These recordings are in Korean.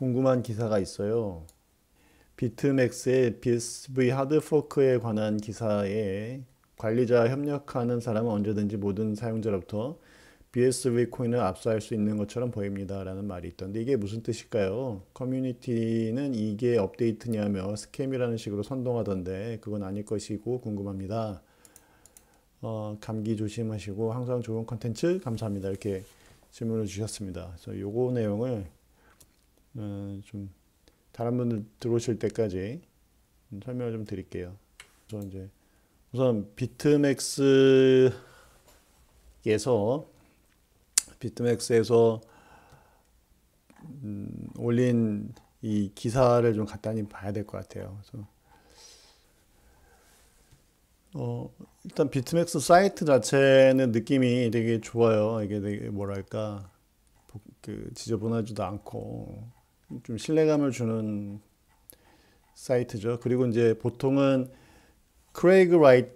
궁금한 기사가 있어요. 비트맥스의 BSV 하드포크에 관한 기사에 관리자 협력하는 사람은 언제든지 모든 사용자로부터 BSV 코인을 압수할 수 있는 것처럼 보입니다. 라는 말이 있던데 이게 무슨 뜻일까요? 커뮤니티는 이게 업데이트냐며 스캠이라는 식으로 선동하던데 그건 아닐 것이고 궁금합니다. 어, 감기 조심하시고 항상 좋은 컨텐츠 감사합니다. 이렇게 질문을 주셨습니다. 그래서 요거 내용을 어, 좀 다른 분들 들어오실 때까지 설명을 좀 드릴게요. 그래 이제 우선 비트맥스에서 비트맥스에서 음, 올린 이 기사를 좀 간단히 봐야 될 것 같아요. 그래서 어, 일단 비트맥스 사이트 자체는 느낌이 되게 좋아요. 이게 되게 뭐랄까 그 지저분하지도 않고 좀 신뢰감을 주는 사이트죠. 그리고 이제 보통은 크레이그 라이트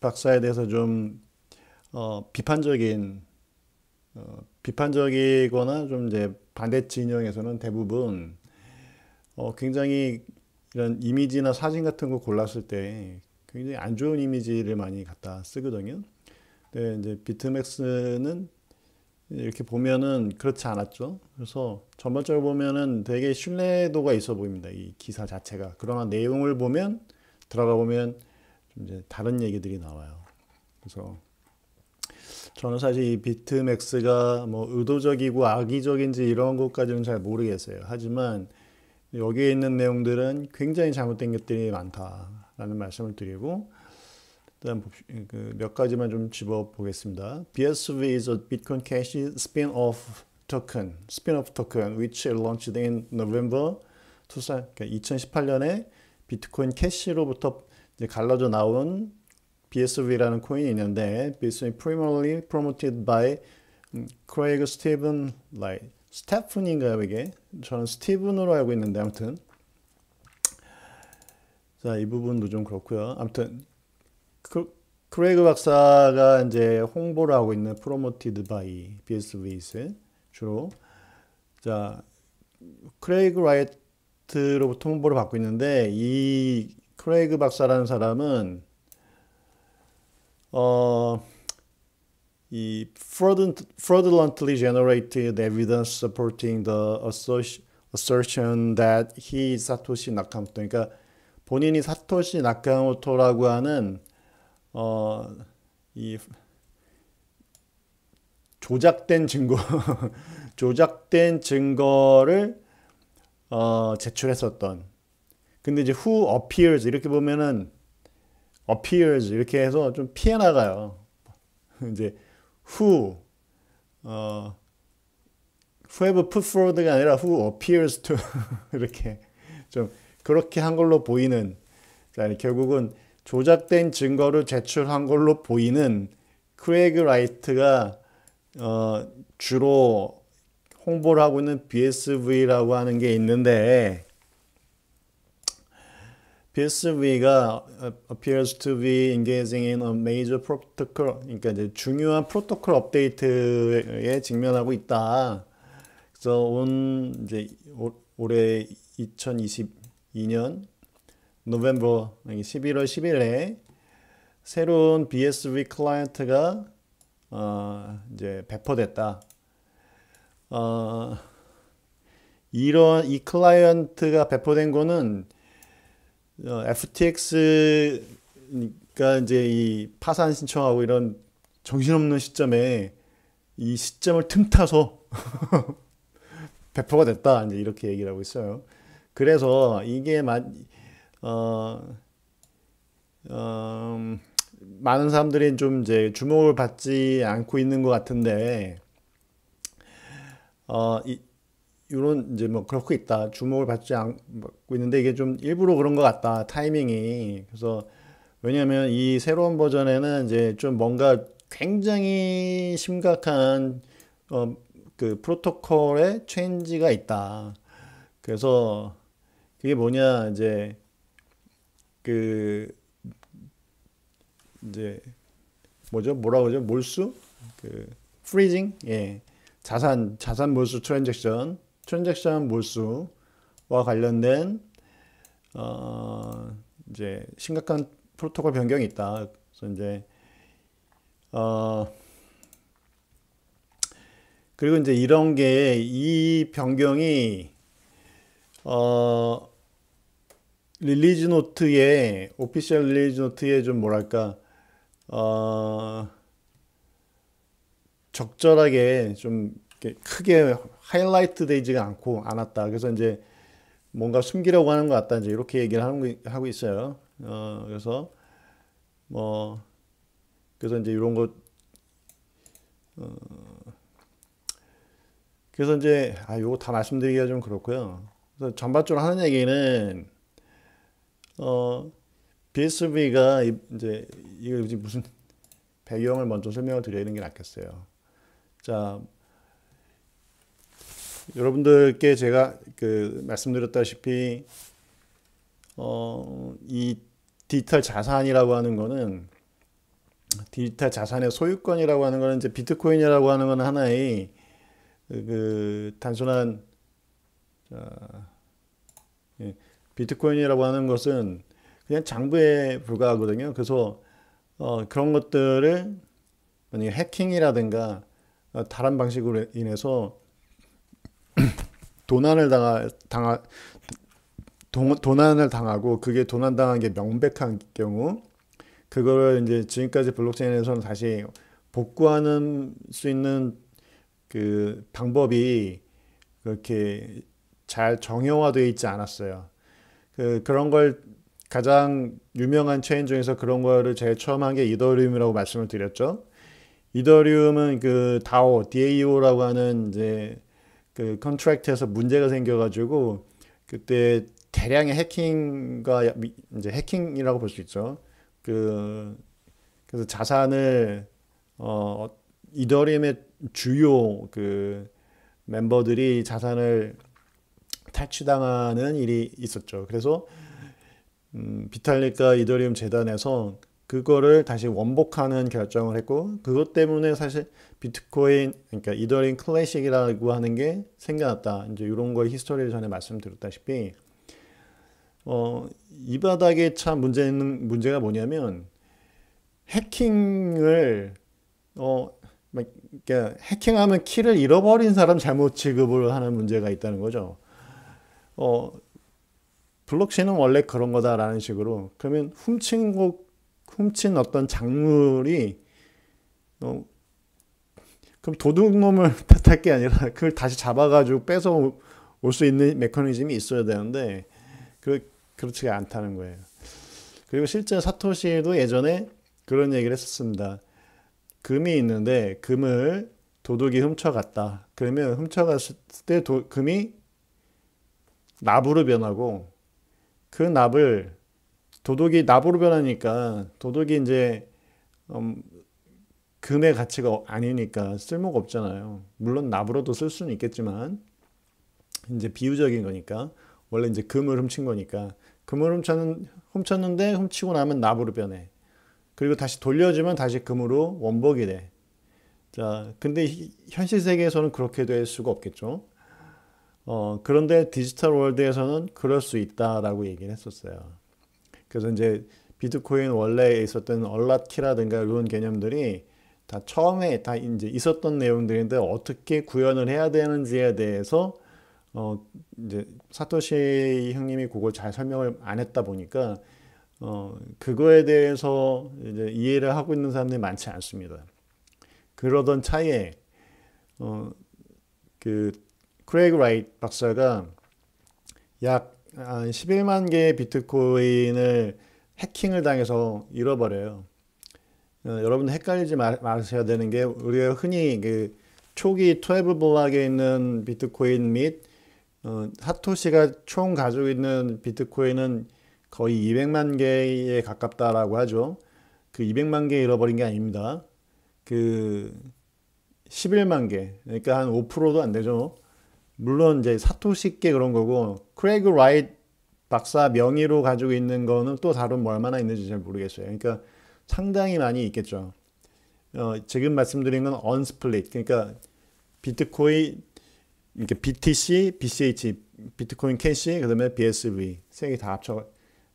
박사에 대해서 좀 어, 비판적인 어, 비판적이거나 좀 이제 반대 진영에서는 대부분 어, 굉장히 이런 이미지나 사진 같은 거 골랐을 때 굉장히 안 좋은 이미지를 많이 갖다 쓰거든요. 근데 이제 비트맥스는 이렇게 보면은 그렇지 않았죠. 그래서 전반적으로 보면은 되게 신뢰도가 있어 보입니다. 이 기사 자체가. 그러나 내용을 보면 들어가 보면 이제 다른 얘기들이 나와요. 그래서 저는 사실 이 비트맥스가 뭐 의도적이고 악의적인지 이런 것까지는 잘 모르겠어요. 하지만 여기에 있는 내용들은 굉장히 잘못된 것들이 많다라는 말씀을 드리고 일단 몇 가지만 좀 집어 보겠습니다. BSV is a Bitcoin Cash spin-off token, spin-off token which launched in November 2018년에 비트코인 캐시로부터 갈라져 나온 BSV라는 코인이 있는데 BSV primarily promoted by Craig Stephen Light. 스테픈인가요 이게? 저는 스티븐으로 알고 있는데 아무튼 자 이 부분도 좀 그렇고요. 아무튼 그, 크레이그 박사가 이제 홍보를 하고 있는 프로모티드 바이 BS 위스 주로 자 크레이그 라이트로부터 홍보를 받고 있는데 이 크레이그 박사라는 사람은 어, 이 fraudulently generated evidence supporting the assertion that he Satoshi Nakamoto 그러니까 본인이 사토시 나카모토라고 하는 어, 이 조작된 증거, 조작된 증거를 어, 제출했었던. 근데 이제 who appears 이렇게 보면은 appears 이렇게 해서 좀 피해 나가요. 이제 who 어, w h o e v e put forward가 아니라 who appears to 이렇게 좀 그렇게 한 걸로 보이는. 자, 결국은 조작된 증거를 제출한 걸로 보이는 크레이그 라이트가 어, 주로 홍보를 하고 있는 BSV라고 하는 게 있는데 BSV가 appears to be engaging in a major protocol 그러니까 이제 중요한 프로토콜 업데이트에 직면하고 있다. 그래서 온 이제 올해 2022년 November 11월 10일에 새로운 BSV 클라이언트가 어, 이제 배포됐다. 어, 이런 이 클라이언트가 배포된 거는 어, FTX 그 이제 이 파산 신청하고 이런 정신없는 시점에 이 시점을 틈타서 배포가 됐다 이제 이렇게 얘기를 하고 있어요. 그래서 이게 만 어, 어, 음, 많은 사람들이 좀 이제 주목을 받지 않고 있는 것 같은데 어, 이, 이런 이제 뭐 그렇고 있다 주목을 받지 않고 있는데 이게 좀 일부러 그런 것 같다 타이밍이 그래서 왜냐하면 이 새로운 버전에는 이제 좀 뭔가 굉장히 심각한 어, 그 프로토콜의 체인지가 있다 그래서 그게 뭐냐 이제 그 이제 뭐죠? 뭐라고 하죠? 몰수? 그 프리징? 예. 자산 자산 몰수 트랜잭션, 트랜잭션 몰수와 관련된 어 이제 심각한 프로토콜 변경이 있다. 그래서 이제 어 그리고 이제 이런 게 이 변경이 어 릴리즈 노트에 오피셜 릴리즈 노트에 좀 뭐랄까 어, 적절하게 좀 크게 하이라이트 되지가 않고 않았다. 그래서 이제 뭔가 숨기려고 하는 것 같다. 이제 이렇게 얘기를 하는, 하고 있어요. 어, 그래서 뭐 그래서 이제 이런 것 어, 그래서 이제 아 요거 다 말씀드리기가 좀 그렇고요. 그래서 전반적으로 하는 얘기는 어, BSV가 이제 이거 이제 무슨 배경을 먼저 설명을 드려야 되는 게 낫겠어요. 자, 여러분들께 제가 그 말씀드렸다시피 어, 이 디지털 자산이라고 하는 거는 디지털 자산의 소유권이라고 하는 거는 이제 비트코인이라고 하는 건 하나의 그, 그 단순한 자, 예, 비트코인이라고 하는 것은 그냥 장부에 불과하거든요. 그래서 어, 그런 것들을 만약에 해킹이라든가 어, 다른 방식으로 인해서 도난을 당하, 당하 도, 도난을 당하고 그게 도난당한 게 명백한 경우 그거를 이제 지금까지 블록체인에서는 다시 복구하는 수 있는 그 방법이 그렇게 잘 정형화되어 있지 않았어요. 그, 그런 걸 가장 유명한 체인 중에서 그런 거를 제일 처음 한 게 이더리움이라고 말씀을 드렸죠. 이더리움은 그 다오, DAO라고 하는 이제 그 컨트랙트에서 문제가 생겨가지고 그때 대량의 해킹과 이제 해킹이라고 볼 수 있죠. 그 그래서 자산을 어, 어 이더리움의 주요 그 멤버들이 자산을 탈취당하는 일이 있었죠. 그래서 음, 비탈리카 이더리움 재단에서 그거를 다시 원복하는 결정을 했고 그것 때문에 사실 비트코인 그러니까 이더리 클래식이라고 하는 게 생겨났다. 이제 이런 거 히스토리를 전에 말씀드렸다시피 어, 이 바닥에 참 문제는 문제가 뭐냐면 해킹을 어, 그러니까 해킹하면 키를 잃어버린 사람 잘못 취급을 하는 문제가 있다는 거죠. 어, 블록체인은 원래 그런 거다라는 식으로 그러면 훔친 곡 훔친 어떤 작물이 어, 그럼 도둑놈을 탓할 게 아니라 그걸 다시 잡아가지고 뺏어 올 수 있는 메커니즘이 있어야 되는데 그, 그렇지가 않다는 거예요. 그리고 실제 사토시도 예전에 그런 얘기를 했었습니다. 금이 있는데 금을 도둑이 훔쳐갔다. 그러면 훔쳐갔을 때 도, 금이 납으로 변하고 그 납을 도둑이 납으로 변하니까 도둑이 이제 음, 금의 가치가 아니니까 쓸모가 없잖아요. 물론 납으로도 쓸 수는 있겠지만 이제 비유적인 거니까 원래 이제 금을 훔친 거니까 금을 훔쳤는, 훔쳤는데 훔치고 나면 납으로 변해. 그리고 다시 돌려주면 다시 금으로 원복이 돼. 자, 근데 현실 세계에서는 그렇게 될 수가 없겠죠. 어, 그런데 디지털 월드에서는 그럴 수 있다라고 얘기를 했었어요. 그래서 이제 비트코인 원래 있었던 얼라키라든가 이런 개념들이 다 처음에 다 이제 있었던 내용들인데 어떻게 구현을 해야 되는지에 대해서 어 이제 사토시 형님이 그걸 잘 설명을 안 했다 보니까 어 그거에 대해서 이제 이해를 하고 있는 사람들이 많지 않습니다. 그러던 차에 어그 크레이그 라이트 박사가 약 11만 아, 개의 비트코인을 해킹을 당해서 잃어버려요. 어, 여러분 헷갈리지 마, 셔야 되는 게 우리가 흔히 그 초기 트래블 블락에 있는 비트코인 및 어, 사토시가 총 가지고 있는 비트코인은 거의 200만 개에 가깝다라고 하죠. 그 200만 개 잃어버린 게 아닙니다. 그 11만 개, 그러니까 한 5%도 안 되죠. 물론 이제 사토시께 그런 거고 크레이그 라이트 박사 명의로 가지고 있는 거는 또 다른 뭐 얼마나 있는지 잘 모르겠어요. 그러니까 상당히 많이 있겠죠. 어, 지금 말씀드린 건 언스플릿 그러니까 비트코인 이렇게 BTC, BCH, 비트코인 캐시, 그다음에 BSV 세 개 다 합쳐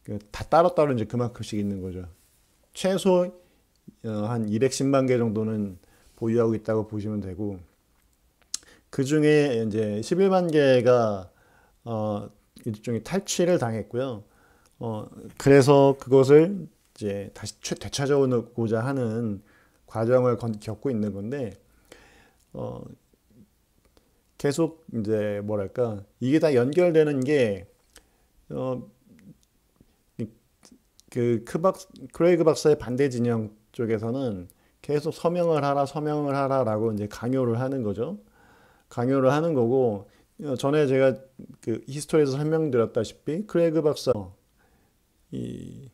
그 다 따로따로 이제 그만큼씩 있는 거죠. 최소 어, 한 210만 개 정도는 보유하고 있다고 보시면 되고 그 중에 이제 11만 개가 어, 일종의 탈취를 당했고요. 어, 그래서 그것을 이제 다시 되찾아오고자 하는 과정을 겪고 있는 건데, 어, 계속 이제 뭐랄까, 이게 다 연결되는 게, 어, 그, 그 박, 크레이그 박사의 반대 진영 쪽에서는 계속 서명을 하라, 서명을 하라라고 이제 강요를 하는 거죠. 강요를 하는 거고 어, 전에 제가 그 히스토리에서 설명드렸다시피 크레이그 박사 이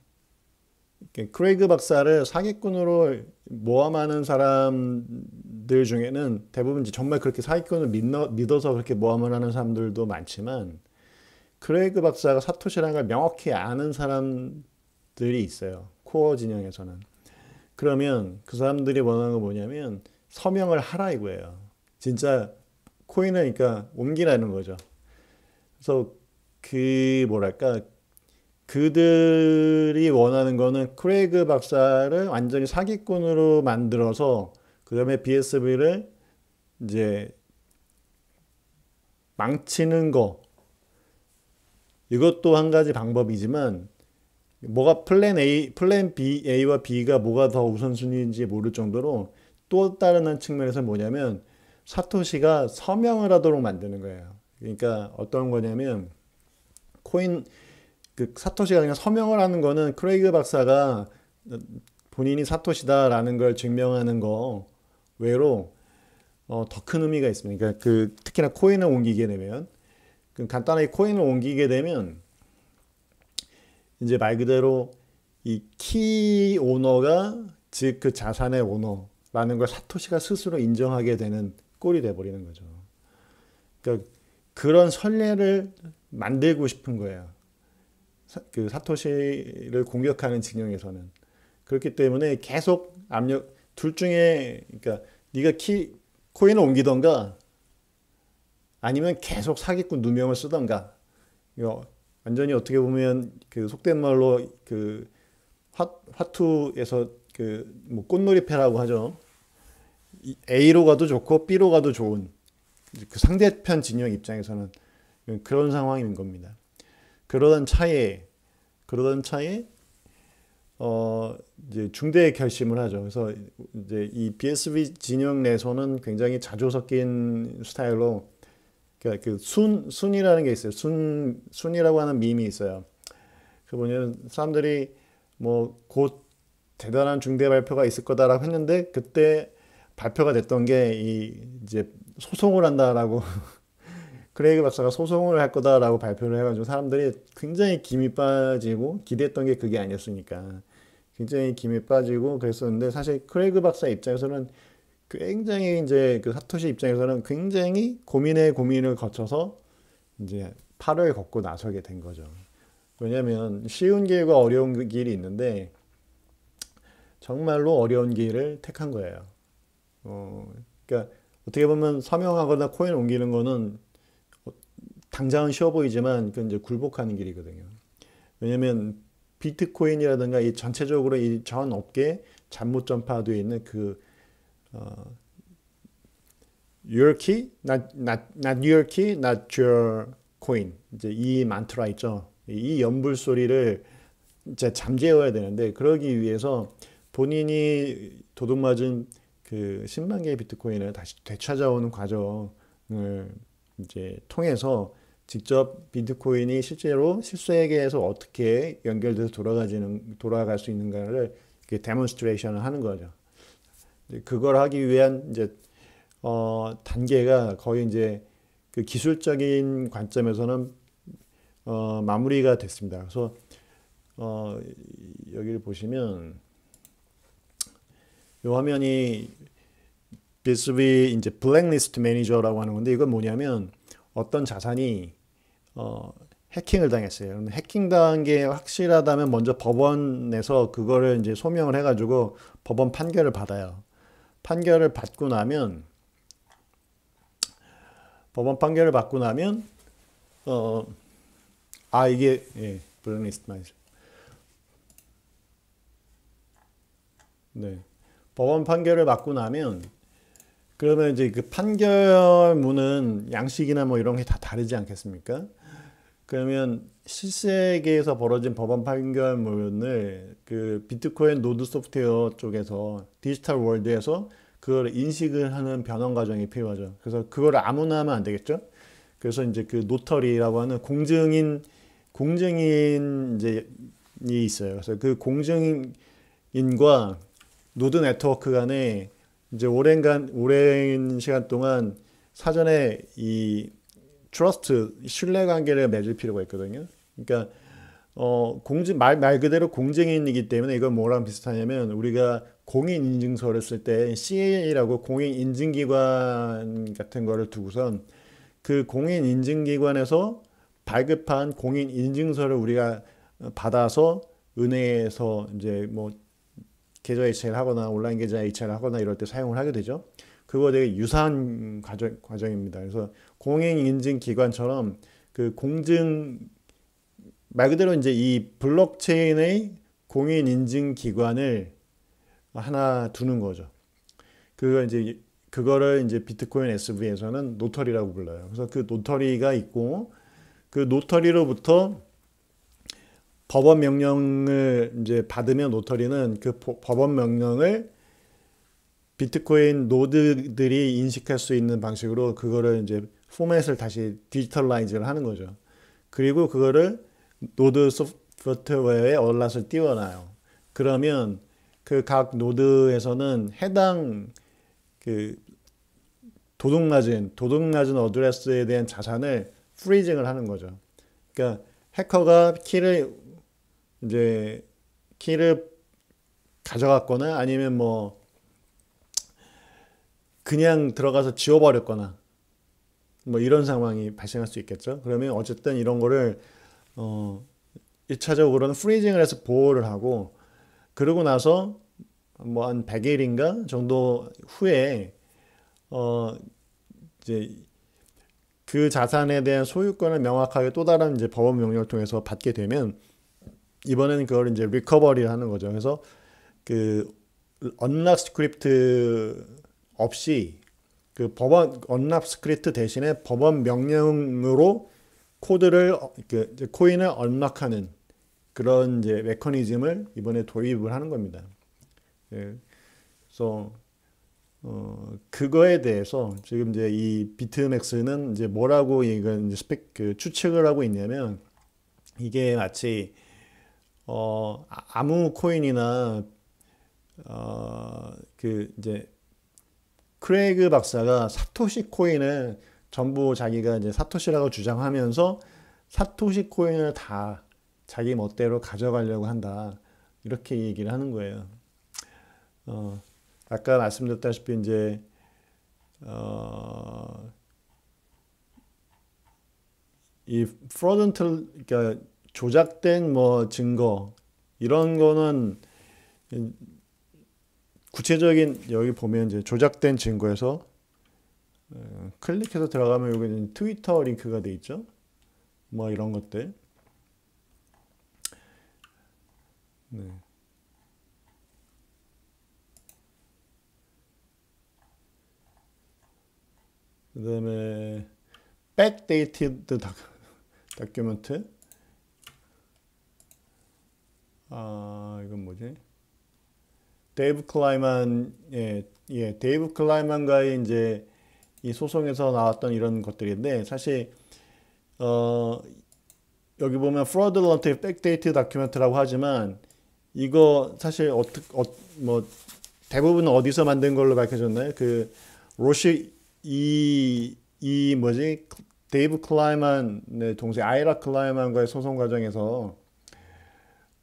크레이그 박사를 사기꾼으로 모함하는 사람들 중에는 대부분 정말 그렇게 사기꾼을 믿어, 믿어서 그렇게 모함을 하는 사람들도 많지만 크레이그 박사가 사토시라는 걸 명확히 아는 사람들이 있어요. 코어 진영에서는. 그러면 그 사람들이 원하는 건 뭐냐면 서명을 하라 이거예요. 진짜 코인은 그러니까 옮기라는 거죠. 그래서 그 뭐랄까 그들이 원하는 거는 크레이그 박사를 완전히 사기꾼으로 만들어서 그 다음에 BSB를 이제 망치는 거 이것도 한 가지 방법이지만 뭐가 플랜 A, 플랜 B, A와 B가 뭐가 더 우선순위인지 모를 정도로 또 다른 한 측면에서 뭐냐면 사토시가 서명을 하도록 만드는 거예요. 그러니까 어떤 거냐면 코인 그 사토시가 그냥 서명을 하는 거는 크레이그 박사가 본인이 사토시다라는 걸 증명하는 거 외로 어, 더큰 의미가 있습니다. 그러니까 그 특히나 코인을 옮기게 되면 그 간단하게 코인을 옮기게 되면 이제 말 그대로 이 키 오너가 즉 그 자산의 오너라는 걸 사토시가 스스로 인정하게 되는 꼴이 돼버리는 거죠. 그러니까 그런 선례를 만들고 싶은 거예요. 사, 그 사토시를 공격하는 진영에서는 그렇기 때문에 계속 압력 둘 중에 그러니까 네가 키 코인을 옮기던가 아니면 계속 사기꾼 누명을 쓰던가 이거 완전히 어떻게 보면 그 속된 말로 그 화, 화투에서 그뭐 꽃놀이패라고 하죠. A로 가도 좋고 B로 가도 좋은 그 상대편 진영 입장에서는 그런 상황인 겁니다. 그러던 차에 그러던 차에 어 이제 중대 결심을 하죠. 그래서 이제 이 BSV 진영 내에서는 굉장히 자주 섞인 스타일로 그러니까그 순이라는 게 있어요. 순 순이라고 하는 밈이 있어요. 그 뭐냐면 사람들이 뭐 곧 대단한 중대 발표가 있을 거다라고 했는데 그때 발표가 됐던 게 이 이제 소송을 한다라고 크레이그 박사가 소송을 할 거다라고 발표를 해가지고 사람들이 굉장히 김이 빠지고 기대했던 게 그게 아니었으니까 굉장히 김이 빠지고 그랬었는데 사실 크레이그 박사 입장에서는 굉장히 이제 그 사토시 입장에서는 굉장히 고민의 고민을 거쳐서 이제 8월 걷고 나서게 된 거죠. 왜냐면 쉬운 길과 어려운 길이 있는데 정말로 어려운 길을 택한 거예요. 어, 그러니까 어떻게 보면 서명하거나 코인 옮기는 거는 어, 당장은 쉬워 보이지만 그 이제 굴복하는 길이거든요. 왜냐하면 비트코인이라든가 이 전체적으로 이전 업계 잘못 전파되어 있는 그 어, your key, not, not, not your key, not your coin 이제 이 만트라 있죠. 이 연불 소리를 이제 잠재워야 되는데 그러기 위해서 본인이 도둑맞은 그 10만 개의 비트코인을 다시 되찾아오는 과정을 이제 통해서 직접 비트코인이 실제로 실수에게에서 어떻게 연결돼서 돌아가지는 돌아갈 수 있는가를 그 데몬스트레이션을 하는 거죠. 그걸 하기 위한 이제 어 단계가 거의 이제 그 기술적인 관점에서는 어 마무리가 됐습니다. 그래서 어 여기를 보시면 이 화면이 b 스비 이제 블랙리스트 매니저라고 하는 건데 이건 뭐냐면 어떤 자산이 어, 해킹을 당했어요. 해킹 단계 확실하다면 먼저 법원에서 그거를 이제 소명을 해가지고 법원 판결을 받아요. 판결을 받고 나면 법원 판결을 받고 나면 어 아 이게 예, 블랙리스트 마이죠. 네. 법원 판결을 받고 나면 그러면 이제 그 판결문은 양식이나 뭐 이런 게 다 다르지 않겠습니까? 그러면 실세계에서 벌어진 법원 판결문을 그 비트코인 노드 소프트웨어 쪽에서 디지털 월드에서 그걸 인식을 하는 변환 과정이 필요하죠. 그래서 그걸 아무나 하면 안 되겠죠. 그래서 이제 그 노터리라고 하는 공증인 공증인 이제 이 있어요. 그래서 그 공증인과 노드 네트워크 간에 이제 오랜간 오랜 시간 동안 사전에 이 트러스트 신뢰 관계를 맺을 필요가 있거든요. 그러니까 어, 공증 말, 말 그대로 공증인이기 때문에 이건 뭐랑 비슷하냐면 우리가 공인 인증서를 쓸 때 CA라고 공인 인증 기관 같은 거를 두고선 그 공인 인증 기관에서 발급한 공인 인증서를 우리가 받아서 은행에서 이제 뭐 계좌 이체를 하거나 온라인 계좌 이체를 하거나 이럴 때 사용을 하게 되죠. 그거 되게 유사한 과정, 과정입니다. 그래서 공인인증기관처럼 그 공증 말 그대로 이제 이 블록체인의 공인인증기관을 하나 두는 거죠. 그거 이제 그거를 이제 비트코인 SV에서는 노터리라고 불러요. 그래서 그 노터리가 있고 그 노터리로부터 법원 명령을 이제 받으면 노터리는 그 법원 명령을 비트코인 노드들이 인식할 수 있는 방식으로 그거를 이제 포맷을 다시 디지털라이즈를 하는 거죠. 그리고 그거를 노드 소프트웨어에 얼랏을 띄워놔요. 그러면 그 각 노드에서는 해당 그 도둑 낮은 도둑 낮은 어드레스에 대한 자산을 프리징을 하는 거죠. 그러니까 해커가 키를 이제 키를 가져갔거나 아니면 뭐 그냥 들어가서 지워버렸거나 뭐 이런 상황이 발생할 수 있겠죠. 그러면 어쨌든 이런 거를 어 1차적으로는 프리징을 해서 보호를 하고 그러고 나서 뭐 한 100일인가 정도 후에 어 이제 그 자산에 대한 소유권을 명확하게 또 다른 이제 법원 명령을 통해서 받게 되면 이번에는 그걸 이제 리커버리를 하는 거죠. 그래서 그 언락 스크립트 없이 그 법원 언락 스크립트 대신에 법원 명령으로 코드를 그 코인을 언락하는 그런 이제 메커니즘을 이번에 도입을 하는 겁니다. 예. 그래서 어, 그거에 대해서 지금 이제 이 비트맥스는 이제 뭐라고 이건 이제 스펙 그 추측을 하고 있냐면 이게 마치 어, 아, 아무 코인이나 어, 그 이제 크레이그 박사가 사토시 코인을 전부 자기가 이제 사토시라고 주장하면서 사토시 코인을 다 자기 멋대로 가져가려고 한다 이렇게 얘기를 하는 거예요. 어, 아까 말씀드렸다시피 이제 어, 이 프로던트 그러니까 조작된 뭐 증거 이런 거는 구체적인 여기 보면 이제 조작된 증거에서 어, 클릭해서 들어가면 여기는 트위터 링크가 돼 있죠. 뭐 이런 것들. 네. 그 다음에 백데이티드 다큐멘트 아 이건 뭐지? 데이브 클라이만 예, 예 데이브 클라이만과의 이제 이 소송에서 나왔던 이런 것들인데 사실 어 여기 보면 fraudulent backdate document라고 하지만 이거 사실 어떻게 어, 뭐 대부분 어디서 만든 걸로 밝혀졌나요? 그 로시 이이 뭐지 데이브 클라이만의 동생 아이라 클라이만과의 소송 과정에서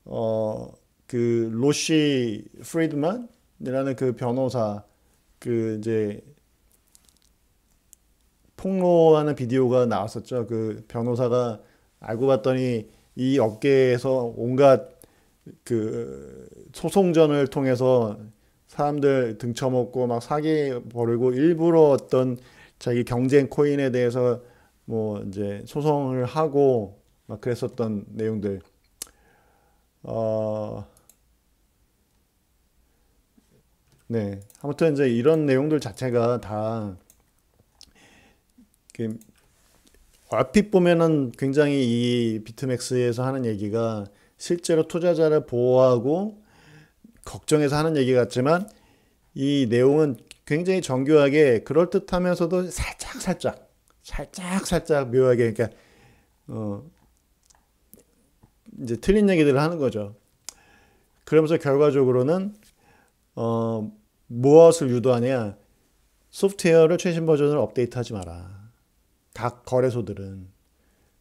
어, 그 로시 프리드만이라는 그 변호사 그 이제 폭로하는 비디오가 나왔었죠. 그 변호사가 알고 봤더니 이 업계에서 온갖 그 소송전을 통해서 사람들 등쳐먹고 막 사기 벌이고 일부러 어떤 자기 경쟁 코인에 대해서 뭐 이제 소송을 하고 막 그랬었던 내용들 어, 네. 아무튼 이제 이런 내용들 자체가 다 앞이 보면은 굉장히 이 비트맥스에서 하는 얘기가 실제로 투자자를 보호하고 걱정해서 하는 얘기 같지만 이 내용은 굉장히 정교하게 그럴듯하면서도 살짝 살짝 살짝 살짝 묘하게 그러니까 어 이제 틀린 얘기들을 하는 거죠. 그러면서 결과적으로는 어, 무엇을 유도하냐? 소프트웨어를 최신 버전으 업데이트하지 마라. 각 거래소들은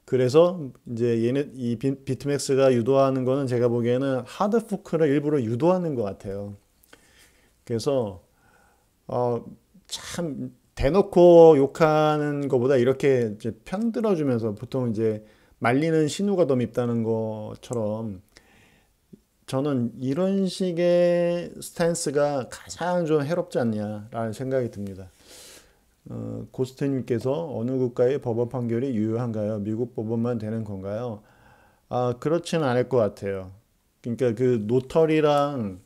그래서 이제 얘는 이 비트맥스가 유도하는 거는 제가 보기에는 하드 포크를 일부러 유도하는 것 같아요. 그래서 어, 참 대놓고 욕하는 것보다 이렇게 편들어주면서 보통 이제 말리는 신우가 더 밉다는 것처럼 저는 이런 식의 스탠스가 가장 좀 해롭지 않냐라는 생각이 듭니다. 어, 고스트님께서 어느 국가의 법원 판결이 유효한가요? 미국 법원만 되는 건가요? 아 그렇지는 않을 것 같아요. 그러니까 그 노털이랑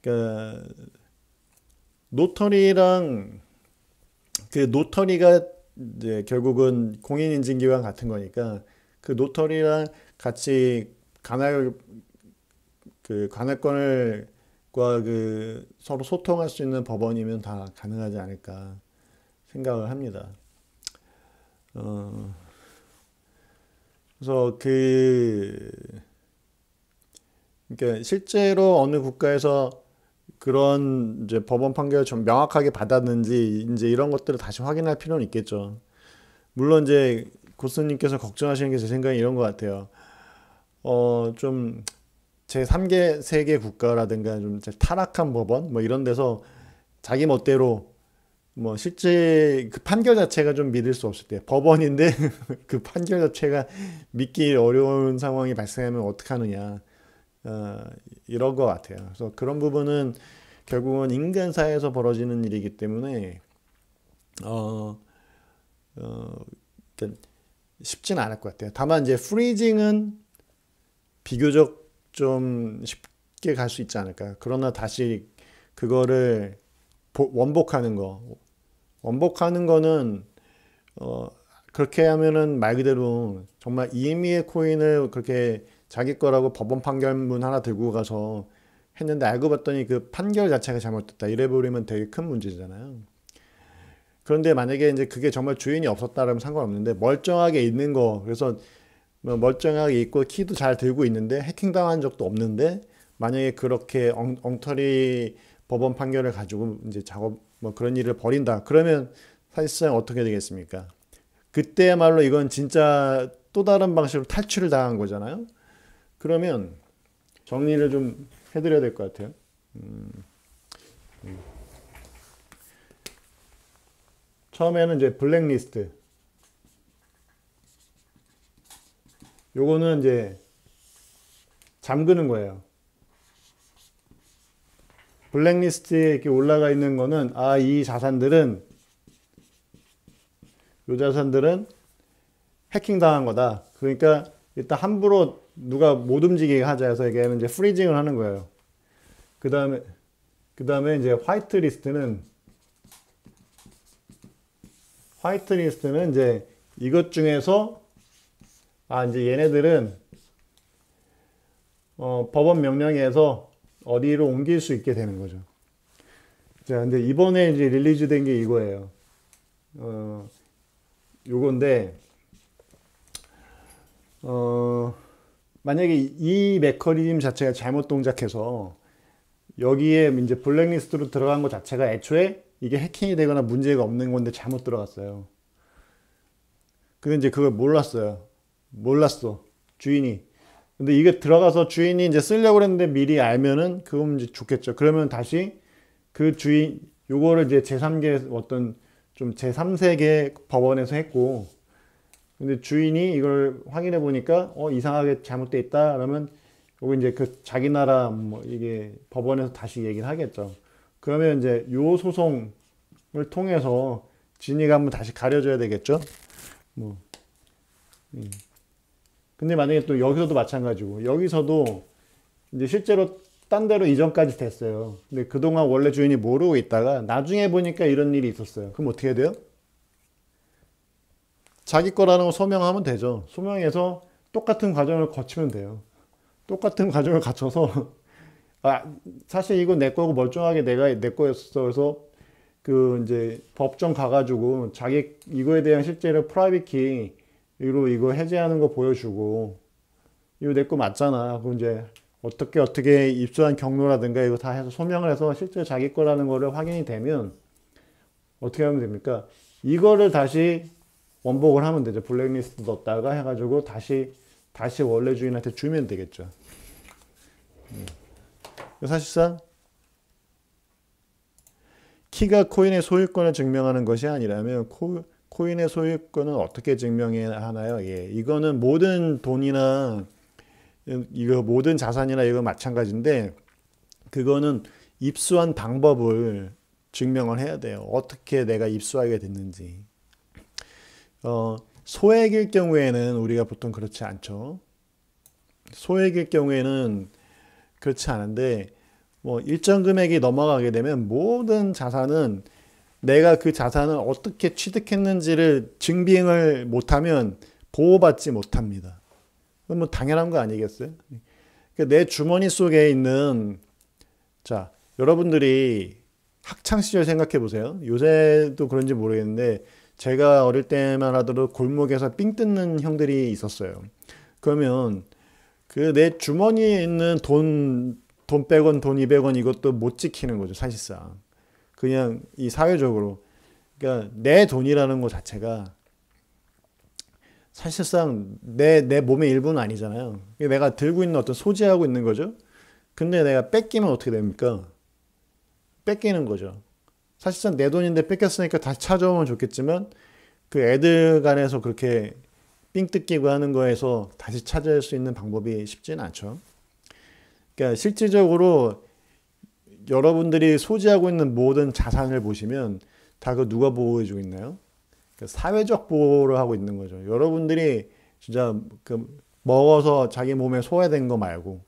그 노털이랑 그 노털이가 이제 결국은 공인인증기와 같은 거니까 그 노털이랑 같이 관할그 간할권을 과그 서로 소통할 수 있는 법원이면 다 가능하지 않을까 생각을 합니다. 어, 그래서 그 그러니까 실제로 어느 국가에서 그런 이제 법원 판결을 좀 명확하게 받았는지 이제 이런 것들을 다시 확인할 필요는 있겠죠. 물론 이제 고스님께서 걱정하시는 게 제생각엔 이런 것 같아요. 어, 좀, 제 3개, 세계 국가라든가 좀 타락한 법원, 뭐 이런 데서 자기 멋대로 뭐 실제 그 판결 자체가 좀 믿을 수 없을 때 법원인데 그 판결 자체가 믿기 어려운 상황이 발생하면 어떻 하느냐 어, 이런 것 같아요. 그래서 그런 부분은 결국은 인간 사회에서 벌어지는 일이기 때문에 어, 어 그러니까 쉽진 않을 것 같아요. 다만 이제 프리징은 비교적 좀 쉽게 갈 수 있지 않을까. 그러나 다시 그거를 원복하는 거, 원복하는 거는 어, 그렇게 하면은 말 그대로 정말 이미의 코인을 그렇게 자기 거라고 법원 판결문 하나 들고 가서 했는데 알고 봤더니 그 판결 자체가 잘못됐다 이래 버리면 되게 큰 문제잖아요. 그런데 만약에 이제 그게 정말 주인이 없었다면 상관없는데 멀쩡하게 있는 거 그래서 뭐 멀쩡하게 있고 키도 잘 들고 있는데 해킹당한 적도 없는데 만약에 그렇게 엉, 터리 법원 판결을 가지고 이제 작업 뭐 그런 일을 벌인다 그러면 사실상 어떻게 되겠습니까? 그때야말로 이건 진짜 또 다른 방식으로 탈출을 당한 거잖아요. 그러면 정리를 좀 해드려야 될 것 같아요. 음. 처음에는 이제 블랙리스트 요거는 이제 잠그는 거예요 블랙리스트에 이렇게 올라가 있는 거는 아 이 자산들은 요 자산들은 해킹당한 거다 그러니까 일단 함부로 누가 못 움직이게 하자 해서 얘는 이제 프리징을 하는 거예요 그 다음에 그 다음에 이제 화이트 리스트는 화이트 리스트는 이제 이것 중에서 아 이제 얘네들은 어, 법원 명령에서 어디로 옮길 수 있게 되는 거죠. 자, 근데 이번에 이제 릴리즈 된게 이거예요. 어, 요건데, 어, 만약에 이 메커니즘 자체가 잘못 동작해서 여기에 이제 블랙리스트로 들어간 것 자체가 애초에 이게 해킹이 되거나 문제가 없는 건데 잘못 들어갔어요. 근데 이제 그걸 몰랐어요. 몰랐어. 주인이. 근데 이게 들어가서 주인이 이제 쓰려고 했는데 미리 알면은 그건 이제 좋겠죠. 그러면 다시 그 주인, 요거를 이제 제3계 어떤 좀 제3세계 법원에서 했고 근데 주인이 이걸 확인해 보니까 어 이상하게 잘못돼 있다 그러면 여기 이제 그 자기 나라 뭐 이게 법원에서 다시 얘기를 하겠죠. 그러면 이제 요 소송을 통해서 진위가 한번 다시 가려져야 되겠죠. 뭐. 음. 근데 만약에 또 여기서도 마찬가지고 여기서도 이제 실제로 딴 데로 이전까지 됐어요. 근데 그동안 원래 주인이 모르고 있다가 나중에 보니까 이런 일이 있었어요. 그럼 어떻게 돼요? 자기 거라는 거 소명하면 되죠. 소명해서 똑같은 과정을 거치면 돼요. 똑같은 과정을 거쳐서 아, 사실 이거내 거고 멀쩡하게 내가 내 거였어. 그래서 그 이제 법정 가가지고 자기 이거에 대한 실제로 프라이빗 키로 이거 해제하는 거 보여주고 이거 내 거 맞잖아. 그 이제 어떻게 어떻게 입수한 경로라든가 이거 다 해서 소명을 해서 실제 자기 거라는 거를 확인이 되면 어떻게 하면 됩니까? 이거를 다시 원복을 하면 되죠. 블랙리스트 넣었다가 해가지고 다시 다시 원래 주인한테 주면 되겠죠. 음. 사실상 키가 코인의 소유권을 증명하는 것이 아니라면 코, 코인의 소유권은 어떻게 증명해야 하나요? 예, 이거는 모든 돈이나 이거 모든 자산이나 이거 마찬가지인데 그거는 입수한 방법을 증명을 해야 돼요. 어떻게 내가 입수하게 됐는지. 어, 소액일 경우에는 우리가 보통 그렇지 않죠. 소액일 경우에는 그렇지 않은데 뭐 일정 금액이 넘어가게 되면 모든 자산은 내가 그 자산을 어떻게 취득했는지를 증빙을 못하면 보호받지 못합니다. 뭐 당연한 거 아니겠어요? 그러니까 내 주머니 속에 있는 자 여러분들이 학창 시절 생각해 보세요. 요새도 그런지 모르겠는데 제가 어릴 때만 하더라도 골목에서 삥 뜯는 형들이 있었어요. 그러면 그내 주머니에 있는 돈, 돈 100원, 돈 200원 이것도 못 지키는 거죠, 사실상. 그냥 이 사회적으로. 그러니까 내 돈이라는 것 자체가 사실상 내, 내 몸의 일부는 아니잖아요. 내가 들고 있는 어떤 소지하고 있는 거죠. 근데 내가 뺏기면 어떻게 됩니까? 뺏기는 거죠. 사실상 내 돈인데 뺏겼으니까 다 찾아오면 좋겠지만 그 애들 간에서 그렇게 삥 뜯기고 하는 거에서 다시 찾아낼 수 있는 방법이 쉽진 않죠. 그러니까 실질적으로 여러분들이 소지하고 있는 모든 자산을 보시면 다 그 누가 보호해주고 있나요? 그러니까 사회적 보호를 하고 있는 거죠. 여러분들이 진짜 그 먹어서 자기 몸에 소화된 거 말고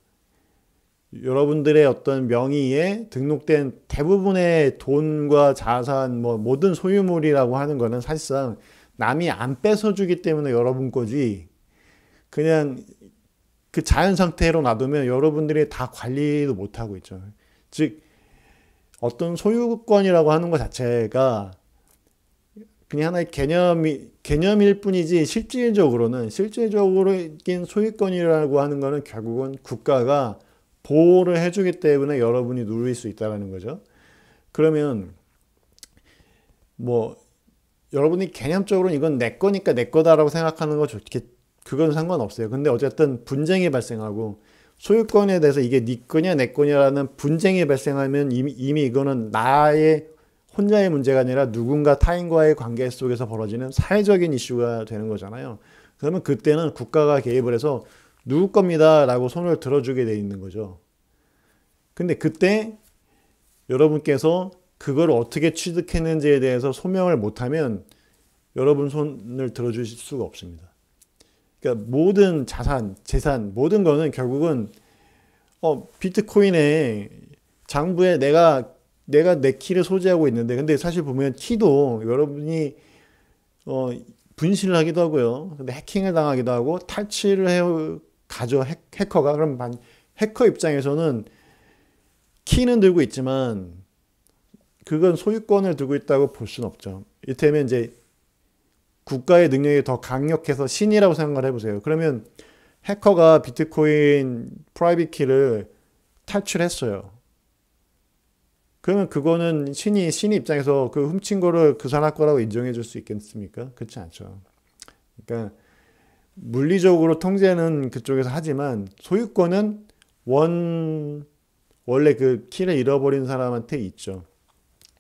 여러분들의 어떤 명의에 등록된 대부분의 돈과 자산 뭐 모든 소유물이라고 하는 거는 사실상 남이 안 뺏어주기 때문에 여러분 거지 그냥 그 자연 상태로 놔두면 여러분들이 다 관리도 못하고 있죠. 즉 어떤 소유권이라고 하는 것 자체가 그냥 하나의 개념이 개념일 뿐이지 실질적으로는 실질적으로긴 소유권이라고 하는 것은 결국은 국가가 보호를 해주기 때문에 여러분이 누릴 수 있다라는 거죠. 그러면 뭐 여러분이 개념적으로 이건 내 거니까 내 거다라고 생각하는 거 좋겠, 그건 상관없어요. 근데 어쨌든 분쟁이 발생하고 소유권에 대해서 이게 네 거냐 내 거냐라는 분쟁이 발생하면 이미, 이미 이거는 나의 혼자의 문제가 아니라 누군가 타인과의 관계 속에서 벌어지는 사회적인 이슈가 되는 거잖아요. 그러면 그때는 국가가 개입을 해서 누구 겁니다 라고 손을 들어주게 돼 있는 거죠. 근데 그때 여러분께서 그걸 어떻게 취득했는지에 대해서 소명을 못하면 여러분 손을 들어주실 수가 없습니다. 그러니까 모든 자산, 재산, 모든 거는 결국은 어, 비트코인의 장부에 내가 내가 내 키를 소지하고 있는데 근데 사실 보면 키도 여러분이 어, 분실을 하기도 하고요. 근데 해킹을 당하기도 하고 탈취를 해 가죠. 해, 커가 그럼 해커 입장에서는 키는 들고 있지만 그건 소유권을 두고 있다고 볼 수는 없죠. 이때면 이제 국가의 능력이 더 강력해서 신이라고 생각을 해보세요. 그러면 해커가 비트코인 프라이빗 키를 탈출했어요. 그러면 그거는 신이 신 입장에서 그 훔친 거를 그 사람 거라고 인정해 줄 수 있겠습니까? 그렇지 않죠. 그러니까 물리적으로 통제는 그쪽에서 하지만 소유권은 원 원래 그 키를 잃어버린 사람한테 있죠.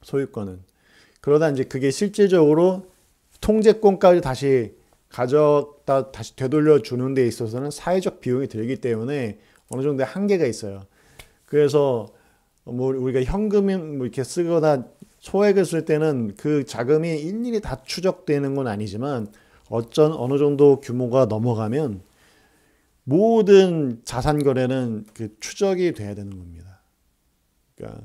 소유권은. 그러다 이제 그게 실질적으로 통제권까지 다시 가져다 다시 되돌려 주는 데 있어서는 사회적 비용이 들기 때문에 어느 정도 한계가 있어요. 그래서 뭐 우리가 현금뭐 이렇게 쓰거나 소액을 쓸 때는 그 자금이 일일이 다 추적되는 건 아니지만 어쩐 어느 정도 규모가 넘어가면 모든 자산 거래는 그 추적이 돼야 되는 겁니다. 그러니까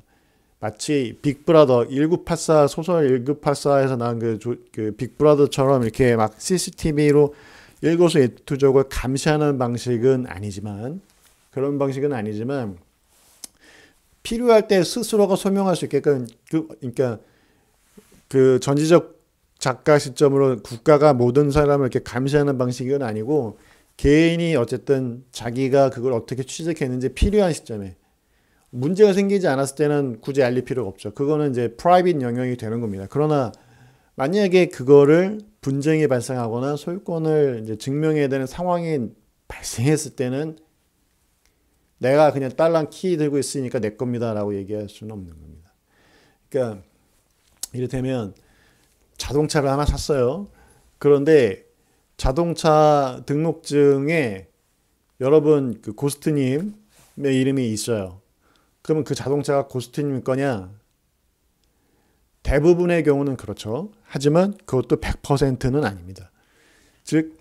마치 빅브라더 1984 소설 1984에서 나온 그, 조, 그 빅브라더처럼 이렇게 막 CCTV로 일거수일투족을 감시하는 방식은 아니지만 그런 방식은 아니지만 필요할 때 스스로가 소명할 수 있게끔 그 그러니까 그 전지적 작가 시점으로 국가가 모든 사람을 이렇게 감시하는 방식은 아니고 개인이 어쨌든 자기가 그걸 어떻게 취득했는지 필요한 시점에 문제가 생기지 않았을 때는 굳이 알릴 필요가 없죠. 그거는 이제 프라이빗 영역이 되는 겁니다. 그러나 만약에 그거를 분쟁이 발생하거나 소유권을 이제 증명해야 되는 상황이 발생했을 때는 내가 그냥 딸랑 키 들고 있으니까 내 겁니다라고 얘기할 수는 없는 겁니다. 그러니까 이를테면 자동차를 하나 샀어요. 그런데 자동차 등록증에 여러분 그 고스트님의 이름이 있어요. 그러면 그 자동차가 고스트님 거냐? 대부분의 경우는 그렇죠. 하지만 그것도 100%는 아닙니다. 즉,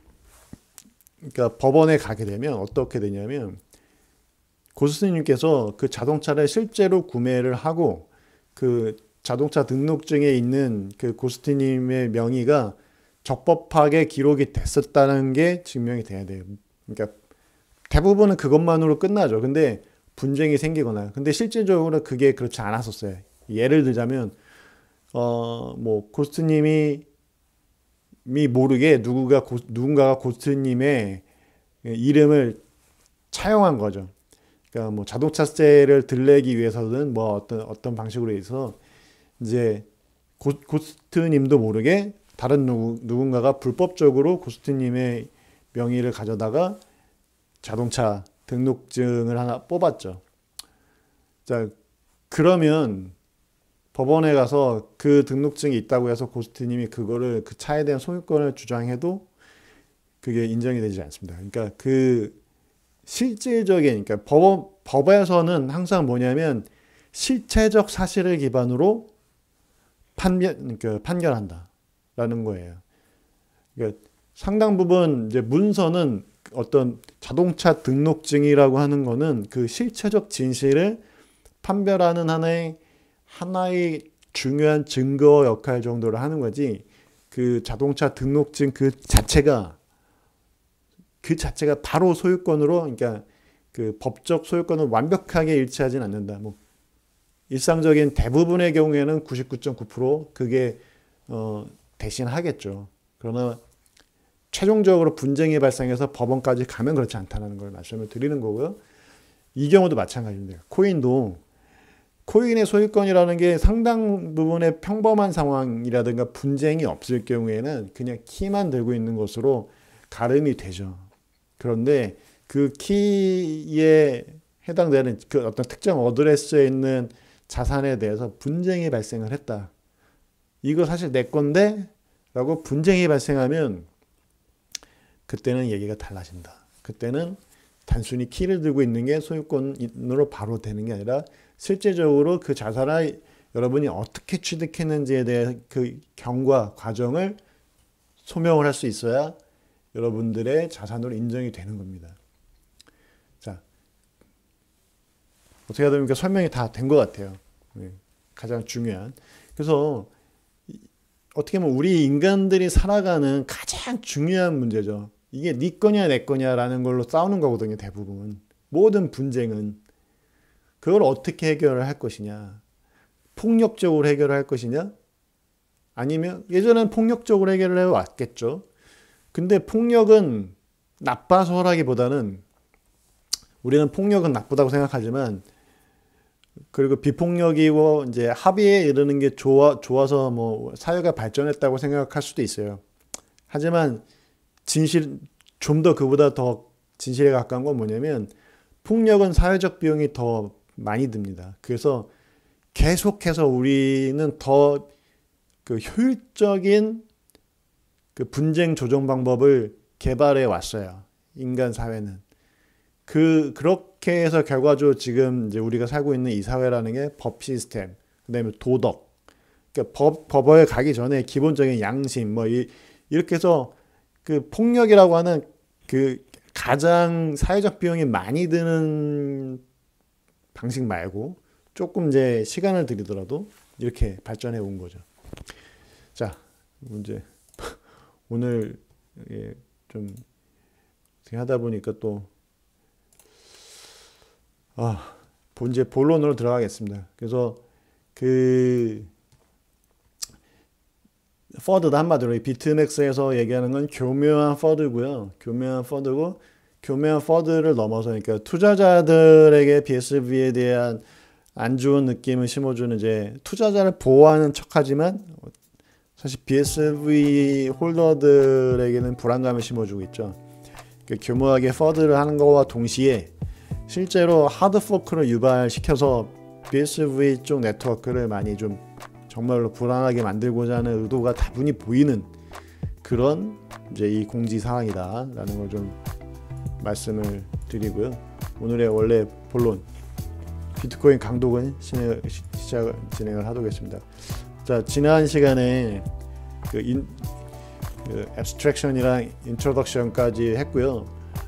그러니까 법원에 가게 되면 어떻게 되냐면 고스트님께서 그 자동차를 실제로 구매를 하고 그 자동차 등록증에 있는 그 고스트님의 명의가 적법하게 기록이 됐었다는 게 증명이 돼야 돼요. 그러니까 대부분은 그것만으로 끝나죠. 근데 분쟁이 생기거나 근데 실질적으로 그게 그렇지 않았었어요. 예를 들자면 어뭐 고스트님이 미 모르게 누구가 고, 누군가가 고스트님의 이름을 차용한 거죠. 그러니까 뭐 자동차세를 들내기 위해서든 뭐 어떤 어떤 방식으로 해서 이제 고, 고스트님도 모르게 다른 누구, 누군가가 불법적으로 고스트님의 명의를 가져다가 자동차 등록증을 하나 뽑았죠. 자, 그러면 법원에 가서 그 등록증이 있다고 해서 고스트님이 그거를 그 차에 대한 소유권을 주장해도 그게 인정이 되지 않습니다. 그러니까 그 실질적인, 그러니까 법, 법에서는 항상 뭐냐면 실체적 사실을 기반으로 판결, 그러니까 판결한다라는 거예요. 그러니까 상당 부분 이제 문서는 어떤 자동차 등록증이라고 하는 거는 그 실체적 진실을 판별하는 하나의 하나의 중요한 증거 역할 정도를 하는 거지 그 자동차 등록증 그 자체가 그 자체가 바로 소유권으로 그러니까 그 법적 소유권을 완벽하게 일치하진 않는다. 뭐 일상적인 대부분의 경우에는 99.9% 그게 어 대신 하겠죠. 그러나 최종적으로 분쟁이 발생해서 법원까지 가면 그렇지 않다는 걸 말씀을 드리는 거고요. 이 경우도 마찬가지입니다. 코인도 코인의 소유권이라는 게 상당 부분의 평범한 상황이라든가 분쟁이 없을 경우에는 그냥 키만 들고 있는 것으로 가름이 되죠. 그런데 그 키에 해당되는 그 어떤 특정 어드레스에 있는 자산에 대해서 분쟁이 발생을 했다. 이거 사실 내 건데? 라고 분쟁이 발생하면 그때는 얘기가 달라진다. 그때는 단순히 키를 들고 있는 게 소유권으로 바로 되는 게 아니라 실제적으로 그 자산을 여러분이 어떻게 취득했는지에 대해 그 경과 과정을 소명을 할 수 있어야 여러분들의 자산으로 인정이 되는 겁니다. 자, 어떻게 하다 보니까 설명이 다 된 것 같아요. 네, 가장 중요한. 그래서 어떻게 보면 우리 인간들이 살아가는 가장 중요한 문제죠. 이게 네 거냐 내 거냐라는 걸로 싸우는 거거든요 대부분 모든 분쟁은 그걸 어떻게 해결을 할 것이냐 폭력적으로 해결을 할 것이냐 아니면 예전엔 폭력적으로 해결을 해왔겠죠 근데 폭력은 나빠서라기보다는 우리는 폭력은 나쁘다고 생각하지만 그리고 비폭력이고 이제 합의에 이르는 게 좋아 좋아서 뭐 사회가 발전했다고 생각할 수도 있어요. 하지만 진실 좀더 그보다 더 진실에 가까운 건 뭐냐면 폭력은 사회적 비용이 더 많이 듭니다. 그래서 계속해서 우리는 더 그 효율적인 그 분쟁 조정 방법을 개발해 왔어요. 인간 사회는. 그, 그렇게 해서 결과적으로 지금 이제 우리가 살고 있는 이 사회라는 게 법 시스템, 그 다음에 도덕. 그러니까 법, 법에 가기 전에 기본적인 양심, 뭐, 이, 이렇게 해서 그 폭력이라고 하는 그 가장 사회적 비용이 많이 드는 방식 말고 조금 이제 시간을 들이더라도 이렇게 발전해 온 거죠. 자, 문제 오늘 예, 좀 하다 보니까 또 아, 본제 본론으로 들어가겠습니다. 그래서 그 퍼드도 한마디로 비트맥스에서 얘기하는 건 교묘한 퍼드고요. 교묘한 퍼드고 교묘한 퍼드를 넘어서 그러니까 투자자들에게 BSV에 대한 안 좋은 느낌을 심어주는 이제 투자자를 보호하는 척하지만 사실 BSV 홀더들에게는 불안감을 심어주고 있죠. 그러니까 교묘하게 퍼드를 하는 것과 동시에 실제로 하드포크를 유발시켜서 BSV 쪽 네트워크를 많이 좀 정말로 불안하게 만들고자 하는 의도가 다분히 보이는 그런 이제 이 공지 사항이다라는 걸 좀 말씀을 드리고요. 오늘의 원래 본론 비트코인 강독은 진행, 시작 진행을 하도록 하겠습니다. 자 지난 시간에 그, 인, 그 앱스트랙션이랑 인트로덕션까지 했고요.